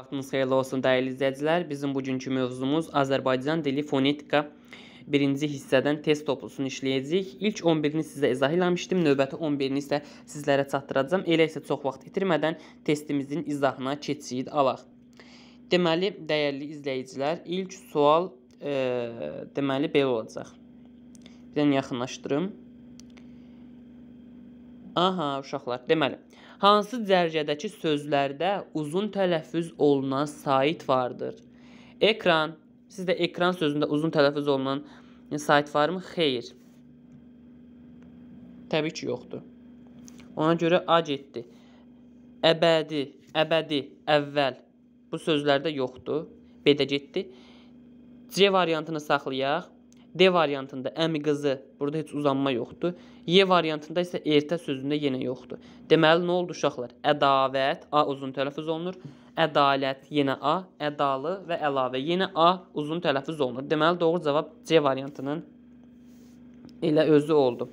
Vaxtınız xeyirli olsun dəyərli izləyicilər. Bizim bugünkü mövzumuz Azərbaycan dili fonetika birinci hissədən test toplusunu işləyəcəyik. İlk 11-ni sizə izah eləmişdim, növbəti 11-ni isə sizlərə çatdıracam. Elə isə çox vaxt itirmədən testimizin izahına keçid alaq. Deməli, dəyərli izləyicilər, ilk sual e, deməli belə olacaq. Bir dənə yaxınlaşdırım. Aha, uşaqlar, deməli, hansı dərəcədəki sözlərdə uzun tələffüz olunan sait vardır? Ekran, sizdə ekran sözündə uzun tələffüz olunan sait varmı? Xeyr. Təbii ki, yoxdur. Ona görə a getdi. Əbədi, əbədi, əvvəl bu sözlərdə yoxdur. B də getdi. C variantını saxlayaq. D variantında əmi qızı, burada heç uzanma yoxdur. Y variantında isə ertə sözündə yenə yoxdur. Deməli nə oldu uşaqlar? Ədavət, A uzun tələffüz olunur. Ədalət yenə A, ədalı və əlavə yenə A uzun tələffüz olunur. Deməli doğru cavab C variantının elə özü oldu.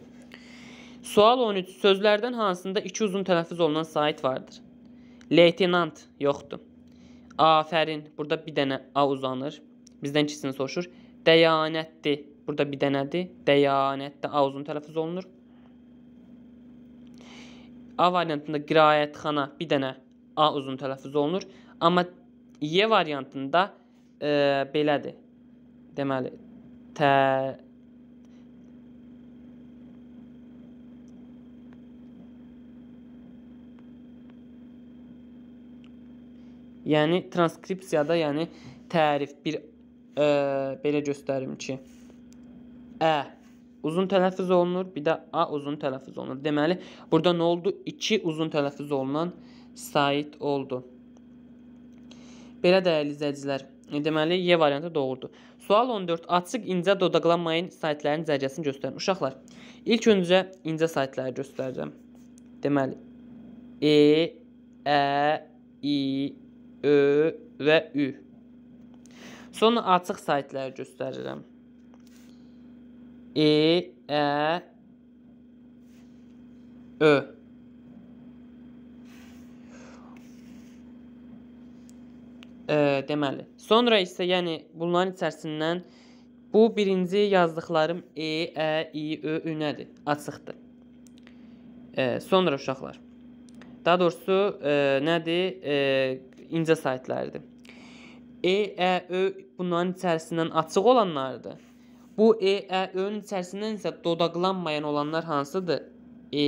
Sual 13. Sözlərdən hansında iki uzun tələffüz olunan sait vardır? Leytenant yoxdur. Afərin. Burada bir dənə A uzanır. Bizdən ikisini soruşur. Dəyanətdir. Burada bir dənədir. Dəyanətdə A uzun tələffüz olunur. A variantında qiraətxana bir dənə A uzun tələffüz olunur. Amma Y variantında e, belədir. Deməli, tə Yəni transkripsiyada, yəni tərif bir ə, belə göstərim ki, ə uzun tələffüz olunur, bir də a uzun tələffüz olunur. Deməli, burada nə oldu? 2 uzun tələffüz olunan sait oldu. Belə dəyərli izləyicilər, deməli Y variantı doğrudur. Sual 14. Açıq incə dodaqlanmayan saytların zərgəsini göstərin. Uşaqlar, ilk öncə incə saytları göstərəcəm. Deməli, E, Ə, e, İ, Ö və Ü. Sonra açıq saytları göstərirəm. E, Ə, Ö. Ə, deməli. Sonra isə, yəni bunların içərisindən bu birinci yazdıqlarım e, ə, i, ö, ü nədir? Açıqdır. Ə, sonra uşaqlar. Daha doğrusu ə, nədir? Ə, incə saytlardır. E, Ə, e, Ö bunların içərisindən açıq olanlardır. Bu E, Ə, e, Ö-nün içərisindən isə dodaqlanmayan olanlar hansıdır? E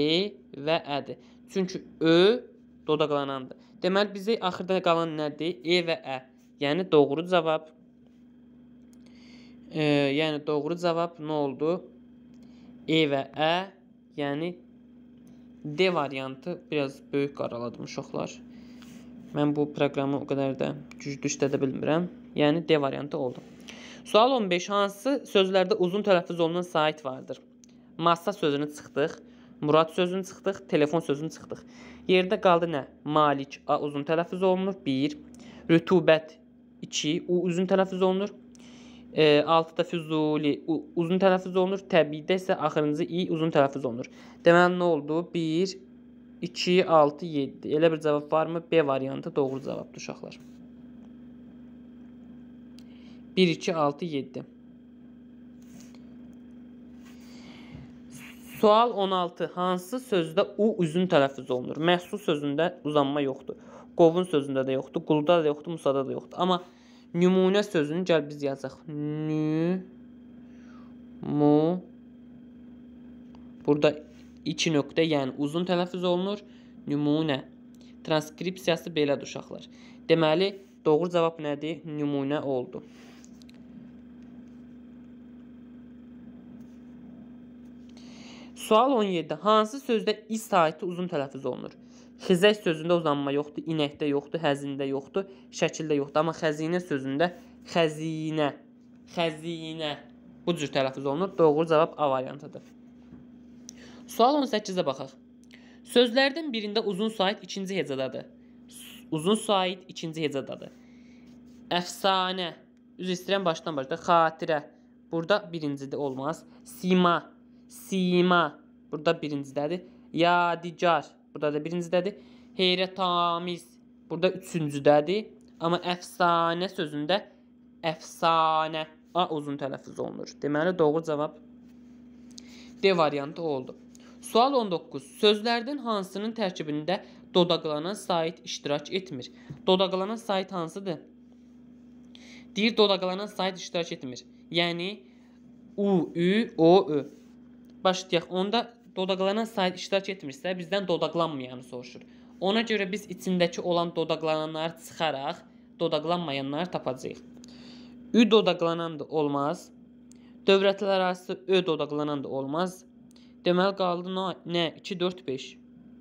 və Ədir. Çünki Ö dodaqlanandır. Deməli bizə axırda qalan nədir? E və Ə. Yəni doğru cavab e, yəni doğru cavab nə oldu? E və Ə, yəni D variantı biraz böyük qaraladım uşaqlar. Mən bu proqramı o qədər də güclü işlədə bilmirəm. Yəni D variantı oldu. Sual 15. Hansı sözlərdə uzun tələffüz olunan sait vardır? Masa sözünü çıxdıq. Murad sözünü çıxdıq, telefon sözünü çıxdıq. Yerdə qaldı nə? Malik A uzun tələffüz olunur 1, rütubət 2, U uzun tələffüz olunur. E, 6-da Füzuli U uzun tələffüz olunur, təbiidə isə axırıncı i uzun tələffüz olunur. Deməli nə oldu? 1 2, 6, 7. Elə bir cavab varmı? B variantı doğru cavabdır uşaqlar. 1, 2, 6, 7. Sual 16. Hansı sözdə U üzün tələffüz olunur? Məhsul sözündə uzanma yoxdur. Qovun sözündə də yoxdur, qulda da yoxdur, musada da yoxdur. Amma nümunə sözünü gəl biz yazaq. Nü mu Burada 2 nöqtə, yəni uzun tələffüz olunur. Nümunə transkripsiyası belədir uşaqlar. Deməli, doğru cavab nədir? Nümunə oldu. Sual 17. Hansı sözdə i saiti uzun tələffüz olunur? Xizək sözündə uzanma yoxdur, inəkdə yoxdur, həzində yoxdur, şəkildə yoxdur. Amma xəzinə sözündə xəzinə, xəzinə bu cür tələffüz olunur. Doğru cavab A variantıdır. Sual 18-ə baxaq. Sözlərdən birində uzun sait ikinci hecadadır. Uzun sait ikinci hecadadır. Əfsanə, üzr istəyirəm başdan başda, xatirə. Burada birincidə olmaz. Sima, sima. Burada birincidədir. Yadigar. Burada da birincidədir. Heyrətamiz. Burada üçüncüdədir. Amma əfsanə sözündə əfsanə. A uzun tələffüz olunur. Deməli, doğru cavab D variantı oldu. Sual 19. Sözlərdən hansının tərkibində dodaqlanan sait iştirak etmir? Dodaqlanan sait hansıdır? Deyir dodaqlanan sait iştirak etmir. Yəni u, ü, o, ö. Başlayaq. Onda dodaqlanan sait iştirak etmirsə, bizdən dodaqlanmayanı soruşur. Ona görə biz içindəki olan dodaqlananları çıxaraq dodaqlanmayanları tapacağıq. Ü dodaqlanan da olmaz. Dövrətlər arası ö dodaqlanan da olmaz. Deməli qaldı nə, nə 2 4 5.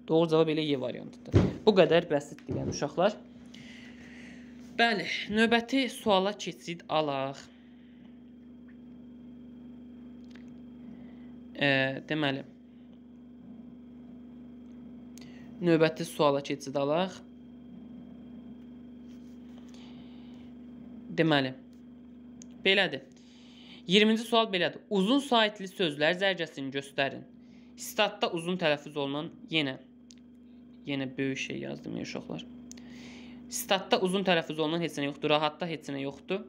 Doğru cavab elə Y variantıdır. Bu qədər bəsitdir yəni uşaqlar. Bəli, növbəti suala keçid alaq. E, deməli növbəti suala keçid alaq. Deməli belədir. 20-ci sual belədir. Uzun saitli sözlər zərgəsini göstərin. Statda uzun tələffüz olunan yenə yenə böyük şey yazdım ey uşaqlar. Statda uzun tələffüz olunan heç nə yoxdur. Rahatda heç nə yoxdur.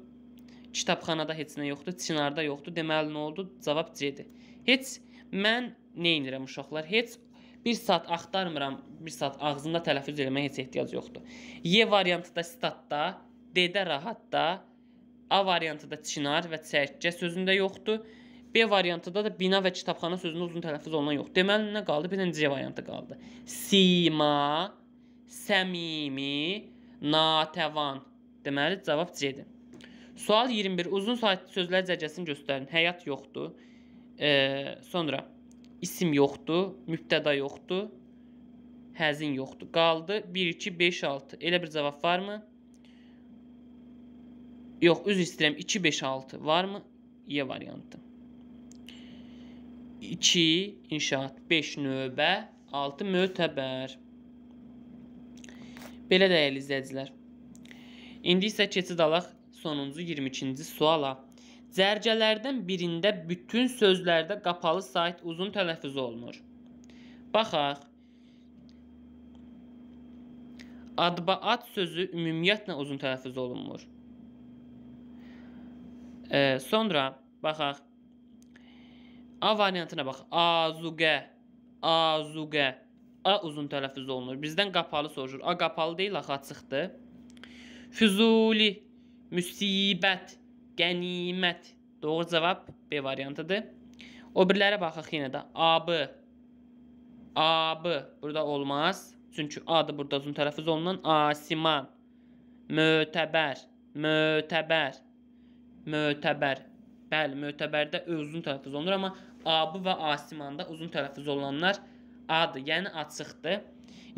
Kitabxanada heç nə yoxdur. Çinarda yoxdur. Deməli nə oldu? Cavab C-dir. Heç mən nə edirəm uşaqlar? Heç 1 saat axtarmıram, 1 saat ağzımda tələffüz eləməyə heç ehtiyac yoxdur. Y variantı da statda, D-də rahatda, A variantı da çinar və çərkə sözündə yoxdur. B variantında da bina və kitabxana sözünün uzun tələffüz olunan yox. Deməli nə qaldı? Birinci C variantı qaldı. Sima, səmimi, natəvan. Deməli cavab C-dir. Sual 21. Uzun saat sözlər cərgəsini göstərin. Həyat yoxdur. E, sonra isim yoxdur, mübtəda yoxdur, həzin yoxdur. Qaldı 1 2 5 6. Elə bir cavab varmı? Yox, üzr istəyirəm. 2 5 6 varmı? Y variantı. 2 inşaat, 5 növbə, 6 mötəbər. Belə dəyərli izləyicilər. İndi isə keçid alaq sonuncu 22-ci suala. Cərgələrdən birində bütün sözlərdə qapalı sayt uzun tələffüz olunur. Baxaq. Adbaat sözü ümumiyyətlə uzun tələffüz olunmur. E, sonra baxaq. A variantına bax. Azuqə, azuqə. A uzun tələffüz olunur. Bizdən qapalı soruşur. A qapalı deyil, axı açıqdır. Füzuli, müsibət, qənimət. Doğru cavab B variantıdır. O birlərə baxaq yenə də. Abı, abı burada olmaz. Çünki adı burada uzun tələffüz olunan. Asiman, mötəbər, mötəbər mötəbər. Bəli, mötəbərdə uzun tələffüz olunur, amma abı və asimanda uzun tələffüz olunanlar adı, yəni açıqdır.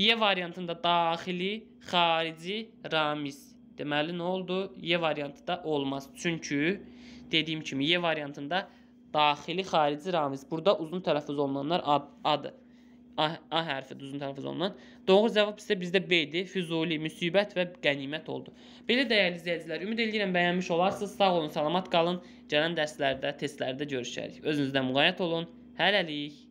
Y variantında daxili, xarici, ramiz. Deməli, nə oldu? Y variantı da olmaz. Çünki dediyim kimi Y variantında daxili, xarici, ramiz. Burada uzun tələffüz olunanlar ad adı. A, A hərfi düzgün tələffüz olunan. Doğru cavab isə bizdə B idi. Füzuli, müsibət və qənimət oldu. Belə dəyərli izləyicilər, ümid edirəm bəyənmiş olarsınız. Sağ olun, salamat qalın. Gələn dərslərdə, testlərdə görüşərik. Özünüzdən müğayət olun. Hələlik.